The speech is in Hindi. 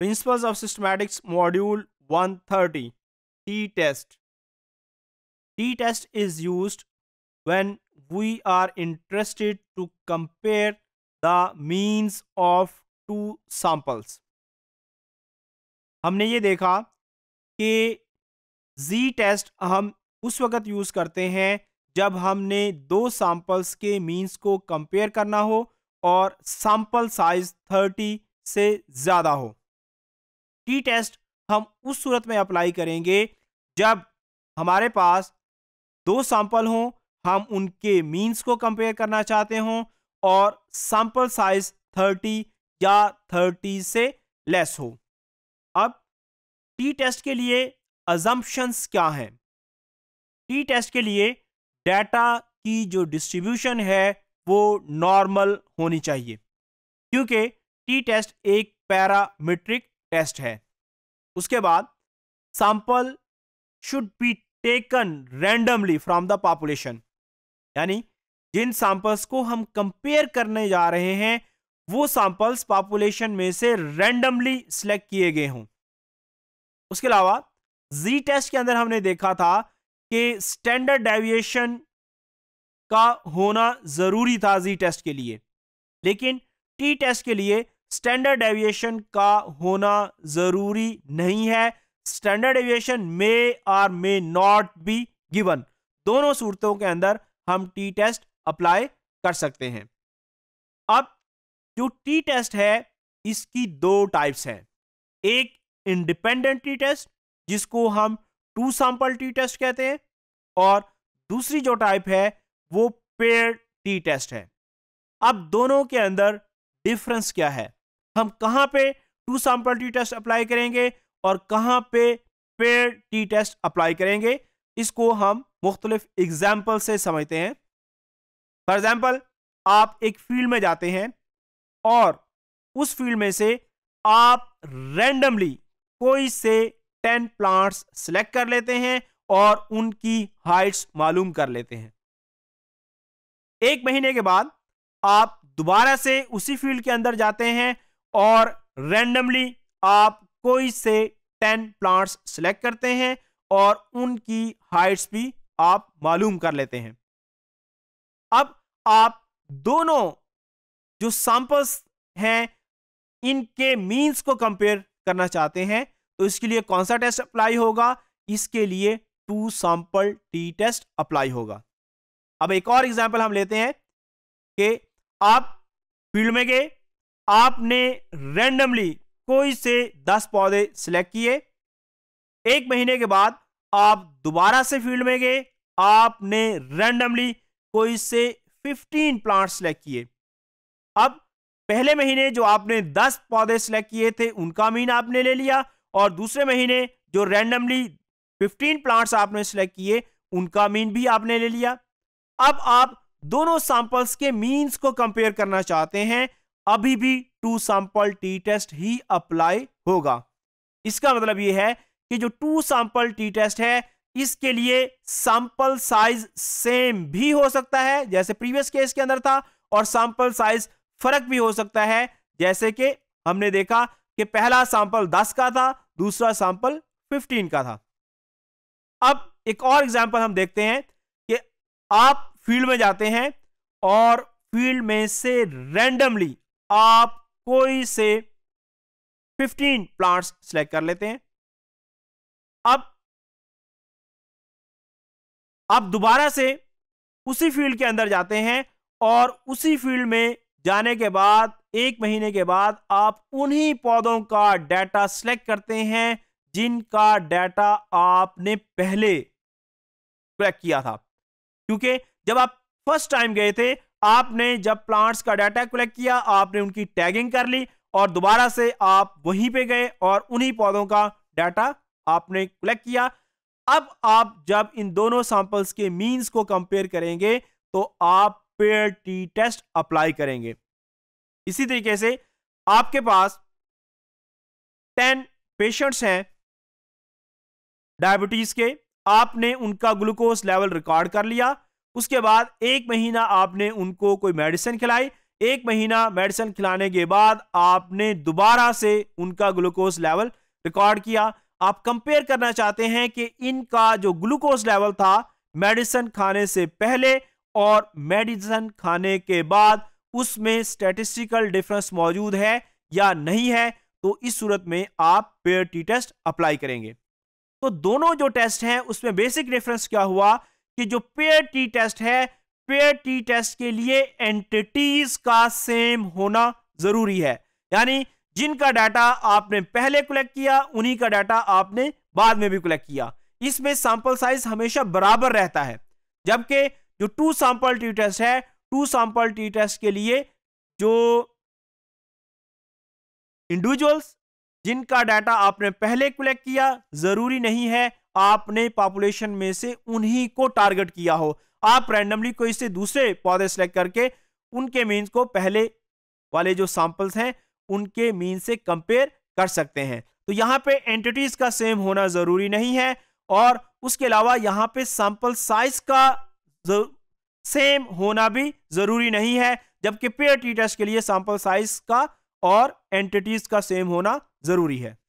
principles of systematics module 130 T test T test is use when we are interested to compare the means of two samples हमने ये देखा कि z टेस्ट हम उस वक़्त यूज़ करते हैं जब हमने दो सैंपल्स के मीन्स को कंपेयर करना हो और सैंपल साइज 30 से ज़्यादा हो टी टेस्ट हम उस सूरत में अप्लाई करेंगे जब हमारे पास दो सैंपल हों हम उनके मीन्स को कंपेयर करना चाहते हों और सैंपल साइज 30 या 30 से लेस हो अब टी टेस्ट के लिए अजम्पन्स क्या हैं टी टेस्ट के लिए डाटा की जो डिस्ट्रीब्यूशन है वो नॉर्मल होनी चाहिए क्योंकि टी टेस्ट एक पैरामीट्रिक टेस्ट है उसके बाद sample should be taken randomly from the population यानी जिन सैंपल्स को हम कंपेयर करने जा रहे हैं वो सैंपल्स पॉपुलेशन में से रैंडमली सिलेक्ट किए गए हों उसके अलावा जी टेस्ट के अंदर हमने देखा था कि स्टैंडर्ड डेविएशन का होना ज़रूरी था जी टेस्ट के लिए लेकिन टी टेस्ट के लिए स्टैंडर्ड एविएशन का होना ज़रूरी नहीं है standard deviation may or may not be given दोनों सूरतों के अंदर हम टी टेस्ट अप्लाई कर सकते हैं अब जो टी टेस्ट है इसकी दो टाइप्स हैं एक इंडिपेंडेंट टी टेस्ट जिसको हम टू सैंपल टी टेस्ट कहते हैं और दूसरी जो टाइप है वो पेयर टी टेस्ट है अब दोनों के अंदर डिफरेंस क्या है हम कहाँ पे two sample T test apply करेंगे और कहाँ पे पेयर टी टेस्ट अप्लाई करेंगे इसको हम मुख्तलिफ एग्जाम्पल से समझते हैं फॉर एग्जाम्पल आप एक फील्ड में जाते हैं और उस फील्ड में से आप रेंडमली कोई से टेन प्लांट्स सेलेक्ट कर लेते हैं और उनकी हाइट्स मालूम कर लेते हैं एक महीने के बाद आप दोबारा से उसी फील्ड के अंदर जाते हैं और रैंडमली आप कोई से टेन प्लांट्स सेलेक्ट करते हैं और उनकी हाइट्स भी आप मालूम कर लेते हैं अब आप दोनों जो सैंपल्स हैं इनके मीन्स को कंपेयर करना चाहते हैं तो इसके लिए कौन सा टेस्ट अप्लाई होगा इसके लिए two sample T test apply होगा अब एक और एग्जांपल हम लेते हैं कि आप फील्ड में गए आपने रैंडमली कोई से दस पौधे सिलेक्ट किए एक महीने के बाद आप दोबारा से फील्ड में गए आपने रैंडमली कोई से फिफ्टीन प्लांट सिलेक्ट किए अब पहले महीने जो आपने दस पौधे सिलेक्ट किए थे उनका मीन आपने ले लिया और दूसरे महीने जो रैंडमली फिफ्टीन प्लांट्स आपने सिलेक्ट किए उनका मीन भी आपने ले लिया अब आप दोनों सैंपल्स के मीन्स को कंपेयर करना चाहते हैं अभी भी टू सैंपल टी टेस्ट ही अप्लाई होगा इसका मतलब यह है कि जो टू सैंपल टी टेस्ट है इसके लिए सैंपल साइज सेम भी हो सकता है जैसे प्रीवियस केस के अंदर था और सैंपल साइज फर्क भी हो सकता है जैसे कि हमने देखा कि पहला सैंपल 10 का था दूसरा सैंपल 15 का था अब एक और एग्जांपल हम देखते हैं कि आप फील्ड में जाते हैं और फील्ड में से रैंडमली आप कोई से 15 प्लांट्स सेलेक्ट कर लेते हैं अब आप दोबारा से उसी फील्ड के अंदर जाते हैं और उसी फील्ड में जाने के बाद एक महीने के बाद आप उन्हीं पौधों का डाटा सेलेक्ट करते हैं जिनका डाटा आपने पहले क्लेक्ट किया था क्योंकि जब आप फर्स्ट टाइम गए थे आपने जब प्लांट्स का डाटा कलेक्ट किया आपने उनकी टैगिंग कर ली और दोबारा से आप वहीं पे गए और उन्हीं पौधों का डाटा आपने कलेक्ट किया अब आप जब इन दोनों सैंपल्स के मींस को कंपेयर करेंगे तो आप पेयर टी टेस्ट अप्लाई करेंगे इसी तरीके से आपके पास टेन पेशेंट्स हैं डायबिटीज़ के आपने उनका ग्लूकोज लेवल रिकॉर्ड कर लिया उसके बाद एक महीना आपने उनको कोई मेडिसिन खिलाई एक महीना मेडिसिन खिलाने के बाद आपने दोबारा से उनका ग्लूकोज लेवल रिकॉर्ड किया आप कंपेयर करना चाहते हैं कि इनका जो ग्लूकोज लेवल था मेडिसिन खाने से पहले और मेडिसिन खाने के बाद उसमें स्टेटिस्टिकल डिफरेंस मौजूद है या नहीं है तो इस सूरत में आप पेयर टी टेस्ट अप्लाई करेंगे तो दोनों जो टेस्ट हैं उसमें बेसिक डिफरेंस क्या हुआ कि जो पेयर टी टेस्ट है पेयर टी टेस्ट के लिए एंटिटीज का सेम होना जरूरी है यानी जिनका डाटा आपने पहले कलेक्ट किया उन्हीं का डाटा आपने बाद में भी कलेक्ट किया इसमें सैंपल साइज हमेशा बराबर रहता है जबकि जो टू सैंपल टी टेस्ट है टू सैंपल टी टेस्ट के लिए जो इंडिविजुअल्स जिनका डाटा आपने पहले कलेक्ट किया जरूरी नहीं है आपने पॉपुलेशन में से उन्हीं को टारगेट किया हो आप रैंडमली कोई से दूसरे पौधे सेलेक्ट करके उनके मीन्स को पहले वाले जो सैंपल्स हैं उनके मीन से कंपेयर कर सकते हैं तो यहाँ पे एंटिटीज का सेम होना ज़रूरी नहीं है और उसके अलावा यहाँ पे सैंपल साइज का सेम होना भी ज़रूरी नहीं है जबकि पेयर टी टेस्ट के लिए सैंपल साइज का और एंटिटीज का सेम होना ज़रूरी है